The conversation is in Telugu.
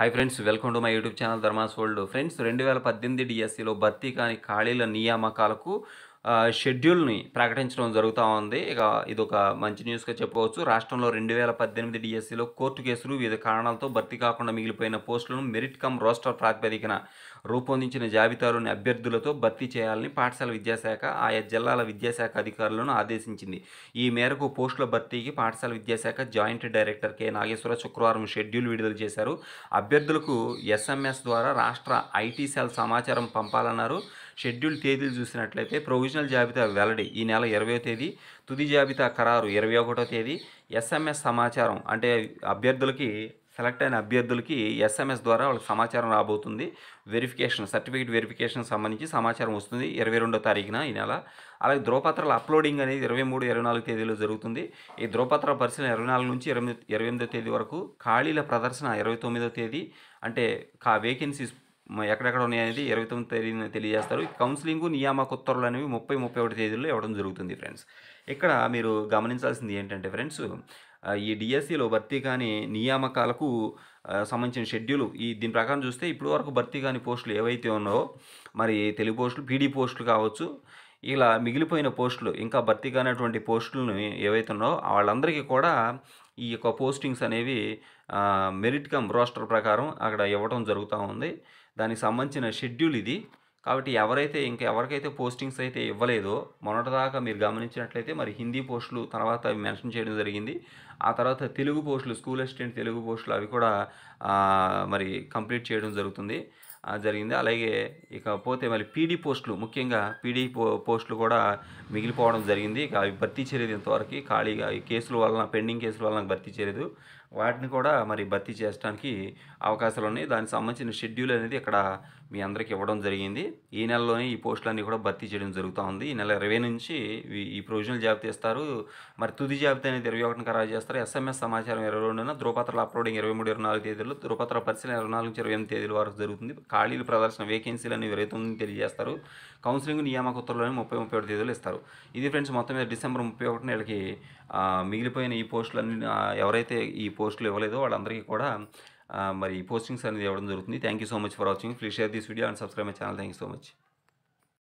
hi friends welcome to my YouTube channel Dharma's world friends రెండు వేల పద్దెనిమిది డిఎస్సిలో భర్తీ కాని ఖాళీల నియామకాలకు షెడ్యూల్ని ప్రకటించడం జరుగుతూ ఉంది ఇక ఇది ఒక మంచి న్యూస్గా చెప్పుకోవచ్చు రాష్ట్రంలో రెండు వేల పద్దెనిమిది డిఎస్సిలో కోర్టు కేసులు వివిధ కారణాలతో భర్తీ కాకుండా మిగిలిపోయిన పోస్టులను మెరిట్ కమ్ రోస్టర్ ప్రాతిపదికన రూపొందించిన జాబితాలోని అభ్యర్థులతో భర్తీ చేయాలని పాఠశాల విద్యాశాఖ ఆయా జిల్లాల విద్యాశాఖ అధికారులను ఆదేశించింది ఈ మేరకు పోస్టుల భర్తీకి పాఠశాల విద్యాశాఖ జాయింట్ డైరెక్టర్ కె నాగేశ్వర శుక్రవారం షెడ్యూల్ విడుదల చేశారు అభ్యర్థులకు ఎస్ఎంఎస్ ద్వారా రాష్ట్ర ఐటీ సెల్ సమాచారం పంపాలన్నారు షెడ్యూల్ తేదీలు చూసినట్లయితే ప్రొవిజనల్ జాబితా వెల్లడి ఈ నెల ఇరవయో తేదీ తుది జాబితా ఖరారు ఇరవై ఒకటో తేదీ ఎస్ఎంఎస్ సమాచారం అంటే అభ్యర్థులకి సెలెక్ట్ అయిన అభ్యర్థులకి ఎస్ఎంఎస్ ద్వారా వాళ్ళకి సమాచారం రాబోతుంది వెరిఫికేషన్ సర్టిఫికేట్ వెరిఫికేషన్ సంబంధించి సమాచారం వస్తుంది ఇరవై రెండో తారీఖున ఈ నెల అలాగే ధ్రువపత్రాల అప్లోడింగ్ అనేది ఇరవై మూడు ఇరవై నాలుగు తేదీలో జరుగుతుంది ఈ ధ్రువపత్ర పరిశీలన ఇరవై నాలుగు నుంచి ఇరవై ఇరవై ఎనిమిదో తేదీ వరకు ఖాళీల ప్రదర్శన ఇరవై తొమ్మిదో తేదీ అంటే కా వేకెన్సీస్ ఎక్కడెక్కడ ఉన్నాయనేది ఇరవై తొమ్మిది తేదీన తెలియజేస్తారు కౌన్సిలింగ్ నియామకోత్తరులు అనేవి ముప్పై ముప్పై ఒకటి తేదీల్లో ఇవ్వడం జరుగుతుంది ఫ్రెండ్స్ ఇక్కడ మీరు గమనించాల్సింది ఏంటంటే ఫ్రెండ్స్ ఈ డిఎస్సిలో భర్తీ కాని నియామకాలకు సంబంధించిన షెడ్యూల్ ఈ దీని ప్రకారం చూస్తే ఇప్పుడు వరకు భర్తీ కాని పోస్టులు ఏవైతే ఉన్నాయో మరి తెలుగు పోస్టులు పీడీ పోస్టులు కావచ్చు ఇలా మిగిలిపోయిన పోస్టులు ఇంకా భర్తీ కానటువంటి పోస్టులను ఏవైతే ఉన్నాయో వాళ్ళందరికీ కూడా ఈ యొక్క పోస్టింగ్స్ అనేవి మెరిట్ కమ్ రోస్టర్ ప్రకారం అక్కడ ఇవ్వడం జరుగుతూ ఉంది దానికి సంబంధించిన షెడ్యూల్ ఇది కాబట్టి ఎవరైతే ఇంకా ఎవరికైతే పోస్టింగ్స్ అయితే ఇవ్వలేదో మొన్నటిదాకా మీరు గమనించినట్లయితే మరి హిందీ పోస్టులు తర్వాత అవి మెన్షన్ చేయడం జరిగింది ఆ తర్వాత తెలుగు పోస్టులు స్కూల్ అసిస్టెంట్ తెలుగు పోస్టులు అవి కూడా మరి కంప్లీట్ చేయడం జరుగుతుంది జరిగింది అలాగే ఇకపోతే మళ్ళీ పీడీ పోస్టులు ముఖ్యంగా పీడీ పో పోస్టులు కూడా మిగిలిపోవడం జరిగింది ఇక అవి భర్తీ చేయలేదు ఇంతవరకు ఖాళీగా కేసుల వలన పెండింగ్ కేసుల వలన భర్తీ చేయలేదు వాటిని కూడా మరి భర్తీ చేయడానికి అవకాశాలు ఉన్నాయి దానికి సంబంధించిన షెడ్యూల్ అనేది ఇక్కడ మీ అందరికీ ఇవ్వడం జరిగింది ఈ నెలలోనే ఈ పోస్టులన్నీ కూడా భర్తీ చేయడం జరుగుతూ ఉంది ఈ నెల ఇరవై నుంచి ఈ ప్రొవిజనల్ జాబితా ఇస్తారు మరి తుది జాబితా అనేది ఇరవై ఒకటిని ఖరారు చేస్తారు ఎస్ఎంఎస్ సమాచారం ఇరవై రెండున ధృవపత్రాల అప్లోడింగ్ ఇరవై మూడు ఇరవై నాలుగు తేదీలు ధృవపత్ర పరిశీలన ఇరవై నాలుగు నుంచి ఇరవై ఎనిమిది తేదీల వరకు జరుగుతుంది ఖాళీలు ప్రదర్శన వేకెన్సీలు అనేవి ఇరవై తొమ్మిది తెలియజేస్తారు కౌన్సిలింగ్ నియామక ఉత్తర్వులని ముప్పై ముప్పై ఒకటి తేదీలు ఇస్తారు ఇది ఫ్రెండ్స్ మొత్తం మీద డిసెంబర్ ముప్పై ఒకటి నెలకి మిగిలిపోయిన ఈ పోస్టులన్నీ ఎవరైతే ఈ పోస్టులు ఇవ్వలేదు వాళ్ళందరికీ కూడా మరి పోస్టింగ్స్ అనేది ఇవ్వడం జరుగుతుంది thank you so much for watching please share this video and subscribe my channel thank you so much